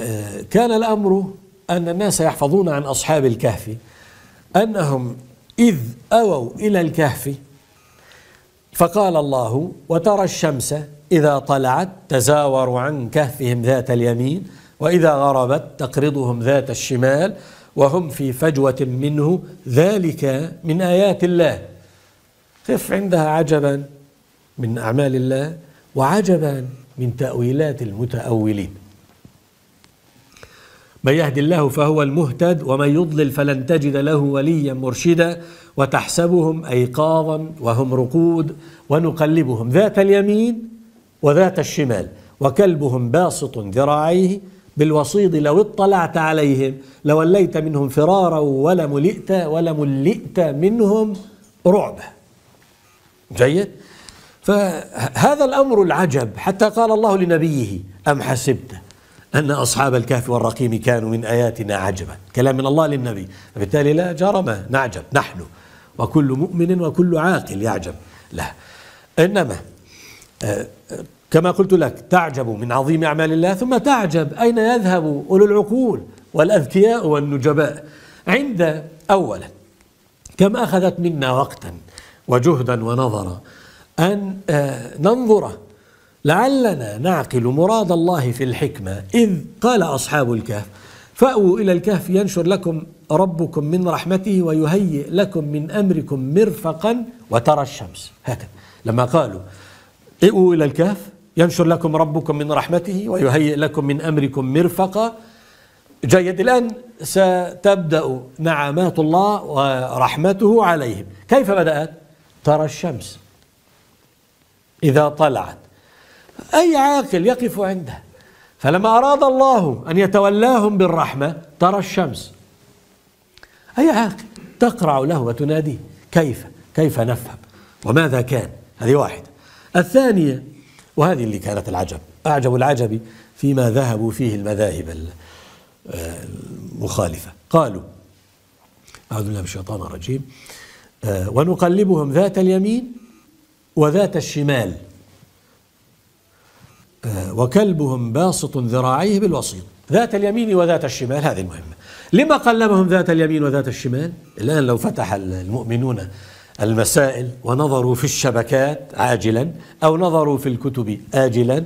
آه، كان الأمر أن الناس يحفظون عن أصحاب الكهف أنهم إذ أووا إلى الكهف فقال الله وترى الشمس إذا طلعت تزاور عن كهفهم ذات اليمين وإذا غربت تقرضهم ذات الشمال وهم في فجوة منه ذلك من آيات الله قف عندها عجبا من أعمال الله وعجبا من تأويلات المتأولين من يهد الله فهو المهتد ومن يضلل فلن تجد له وليا مرشدا وتحسبهم ايقاظا وهم رقود ونقلبهم ذات اليمين وذات الشمال وكلبهم باسط ذراعيه بالوصيد لو اطلعت عليهم لوليت منهم فرارا ولملئت ولملئت منهم رعبا جيد فهذا الامر العجب حتى قال الله لنبيه ام حسبت أن أصحاب الكهف والرقيم كانوا من آياتنا عجبا كلام من الله للنبي فبالتالي لا جرم نعجب نحن وكل مؤمن وكل عاقل يعجب لا إنما آه، كما قلت لك تعجب من عظيم أعمال الله ثم تعجب أين يذهب أولو العقول والأذكياء والنجباء عند أولا كم أخذت منا وقتا وجهدا ونظرا أن آه، ننظر لعلنا نعقل مراد الله في الحكمة إذ قال أصحاب الكهف فأووا إلى الكهف ينشر لكم ربكم من رحمته ويهيئ لكم من أمركم مرفقا وترى الشمس هكذا لما قالوا ائوا إلى الكهف ينشر لكم ربكم من رحمته ويهيئ لكم من أمركم مرفقا جيد الآن ستبدأ نعمات الله ورحمته عليهم كيف بدأت؟ ترى الشمس إذا طلعت أي عاقل يقف عنده فلما أراد الله أن يتولاهم بالرحمة ترى الشمس أي عاقل تقرع له وتناديه كيف كيف نفهم وماذا كان هذه واحدة الثانية وهذه اللي كانت العجب أعجب العجب فيما ذهبوا فيه المذاهب آه، المخالفة قالوا أعوذ بالله من الشيطان الرجيم آه، ونقلبهم ذات اليمين وذات الشمال وكلبهم باسط ذراعيه بالوسيط ذات اليمين وذات الشمال هذه المهمة لما قلبهم ذات اليمين وذات الشمال الآن لو فتح المؤمنون المسائل ونظروا في الشبكات عاجلا أو نظروا في الكتب آجلا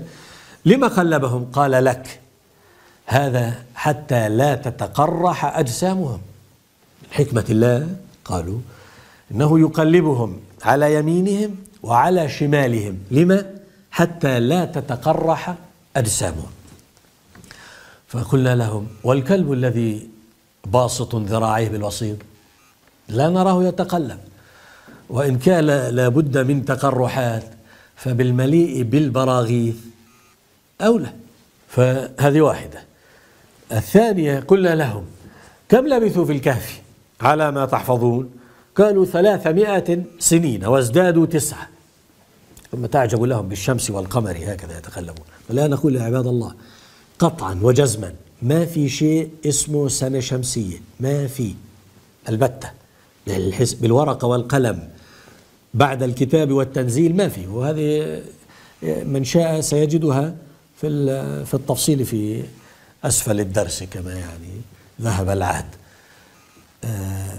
لما قلبهم قال لك هذا حتى لا تتقرح أجسامهم حكمة الله قالوا إنه يقلبهم على يمينهم وعلى شمالهم لما؟ حتى لا تتقرح أجسامهم فقلنا لهم والكلب الذي باسط ذراعيه بالوصيد لا نراه يتقلب وإن كان لابد من تقرحات فبالمليء بالبراغيث أولى فهذه واحدة الثانية قلنا لهم كم لبثوا في الكهف على ما تحفظون قالوا ثلاثمائة سنين وازدادوا تسعة ثم تعجب لهم بالشمس والقمر هكذا يتكلمون فلا نقول يا عباد الله قطعا وجزما ما في شيء اسمه سنة شمسية ما في البتة بالورقة والقلم بعد الكتاب والتنزيل ما في وهذه من شاء سيجدها في في التفصيل في أسفل الدرس كما يعني ذهب العهد آه،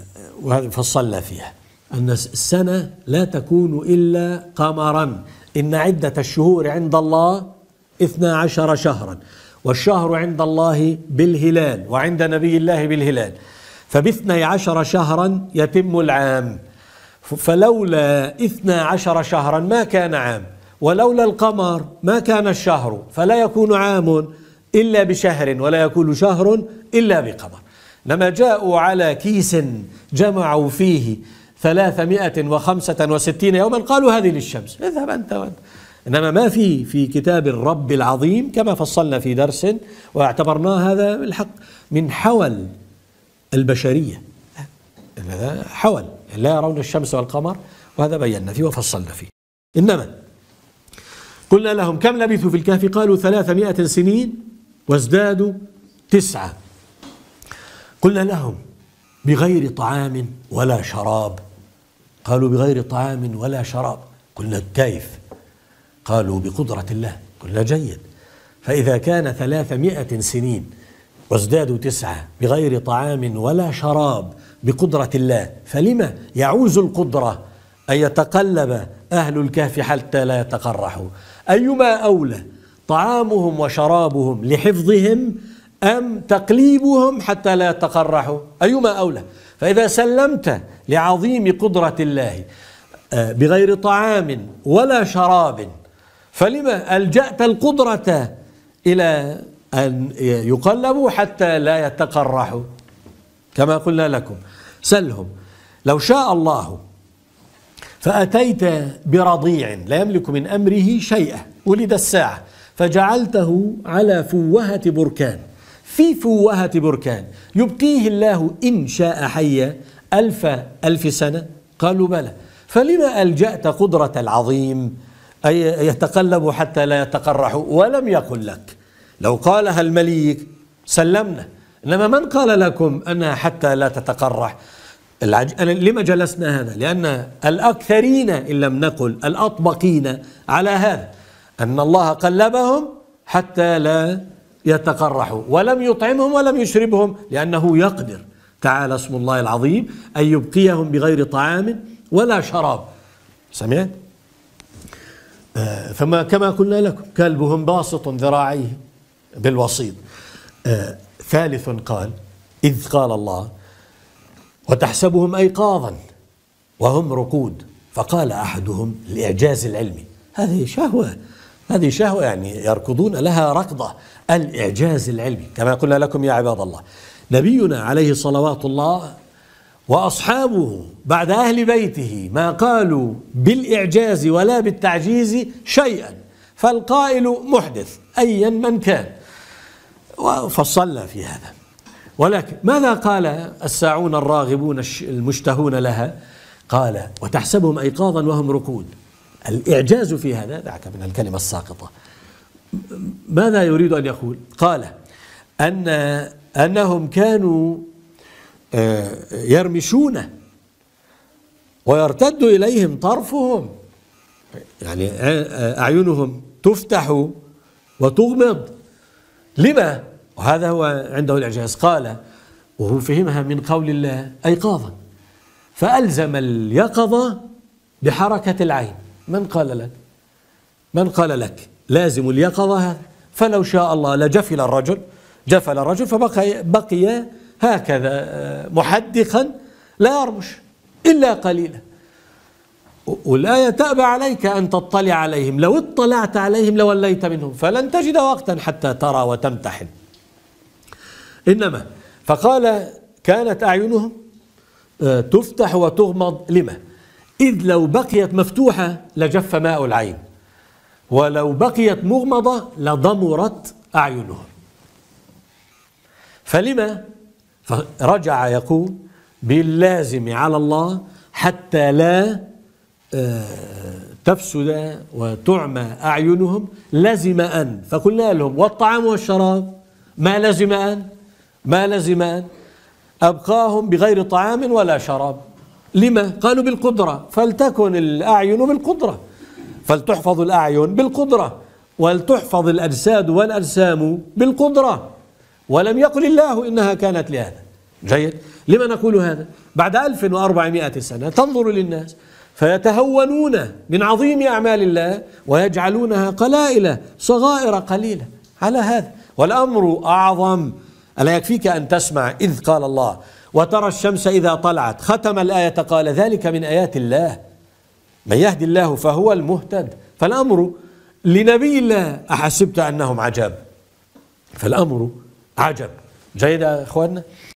وهذه فصلنا فيها أن السنة لا تكون إلا قمرا إن عدة الشهور عند الله اثنا عشر شهرا والشهر عند الله بالهلال وعند نبي الله بالهلال فباثني عشر شهرا يتم العام فلولا اثنا عشر شهرا ما كان عام ولولا القمر ما كان الشهر فلا يكون عام إلا بشهر ولا يكون شهر إلا بقمر لما جاءوا على كيس جمعوا فيه ثلاثمائة وخمسة وستين يوما قالوا هذه للشمس اذهب أنت وأنت إنما ما في في كتاب الرب العظيم كما فصلنا في درس واعتبرناه هذا الحق من حول البشرية حول لا يرون الشمس والقمر وهذا بينا فيه وفصلنا فيه إنما قلنا لهم كم لبثوا في الكهف قالوا ثلاثمائة سنين وازدادوا تسعة قلنا لهم بغير طعام ولا شراب قالوا بغير طعام ولا شراب قلنا كيف قالوا بقدرة الله قلنا جيد فإذا كان ثلاثمائة سنين وازدادوا تسعة بغير طعام ولا شراب بقدرة الله فلما يعوز القدرة أن يتقلب أهل الكهف حتى لا يتقرحوا أيما أولى طعامهم وشرابهم لحفظهم أم تقليبهم حتى لا يتقرحوا أيما أولى فإذا سلمت لعظيم قدرة الله آه، بغير طعام ولا شراب فلما ألجأت القدرة إلى أن يقلبوا حتى لا يتقرحوا كما قلنا لكم سلهم لو شاء الله فأتيت برضيع لا يملك من أمره شيئا ولد الساعة فجعلته على فوهة بركان في فوهة بركان يبقيه الله إن شاء حيا ألف ألف سنة قالوا بلى فلما ألجأت قدرة العظيم أي يتقلب حتى لا يتقرح ولم يقل لك لو قالها المليك سلمنا إنما من قال لكم أنها حتى لا تتقرح العج... لما جلسنا هذا لأن الأكثرين إن لم نقل الأطبقين على هذا أن الله قلبهم حتى لا يتقرحوا ولم يطعمهم ولم يشربهم لأنه يقدر تعالى اسم الله العظيم أن يبقيهم بغير طعام ولا شراب سمعت؟ آه، فما كما قلنا لكم كلبهم باسط ذراعيه بالوسيط آه، ثالث قال إذ قال الله وتحسبهم أيقاظا وهم رقود فقال أحدهم الإعجاز العلمي هذه شهوة هذه شهوة يعني يركضون لها ركضة الإعجاز العلمي كما قلنا لكم يا عباد الله نبينا عليه صلوات الله واصحابه بعد اهل بيته ما قالوا بالاعجاز ولا بالتعجيز شيئا فالقائل محدث ايا من كان وفصلنا في هذا ولكن ماذا قال الساعون الراغبون المشتهون لها قال وتحسبهم ايقاظا وهم ركود الاعجاز في هذا دعك من الكلمه الساقطه ماذا يريد ان يقول قال ان أنهم كانوا آه، يرمشون ويرتد إليهم طرفهم يعني آه، آه، أعينهم تفتح وتغمض لما وهذا هو عنده الإعجاز قال وهو فهمها من قول الله أيقاظا فألزم اليقظة بحركة العين من قال لك من قال لك لازم اليقظة هذا فلو شاء الله لجفل الرجل جفل الرجل فبقي بقي هكذا آه، محدقا لا يرمش إلا قليلا والآية تأبى عليك أن تطلع عليهم لو اطلعت عليهم لوليت منهم فلن تجد وقتا حتى ترى وتمتحن إنما فقال كانت أعينهم آه، تفتح وتغمض لما إذ لو بقيت مفتوحة لجف ماء العين ولو بقيت مغمضة لضمرت أعينهم فلما فرجع يقول باللازم على الله حتى لا آه، تفسد وتعمى أعينهم لزم أن فقلنا لهم والطعام والشراب ما لزم أن ما لزم أن أبقاهم بغير طعام ولا شراب لما قالوا بالقدرة فلتكن الأعين بالقدرة فلتحفظ الأعين بالقدرة ولتحفظ الأجساد والأجسام بالقدرة ولم يقل الله إنها كانت لهذا جيد لما نقول هذا بعد 1400 سنة تنظر للناس فيتهونون من عظيم أعمال الله ويجعلونها قلائل صغائر قليلة على هذا والأمر أعظم ألا يكفيك أن تسمع إذ قال الله وترى الشمس إذا طلعت ختم الآية قال ذلك من آيات الله من يهدي الله فهو المهتد فالأمر لنبي الله أحسبت أنهم عجاب فالأمر عجب جيدة يا أخواننا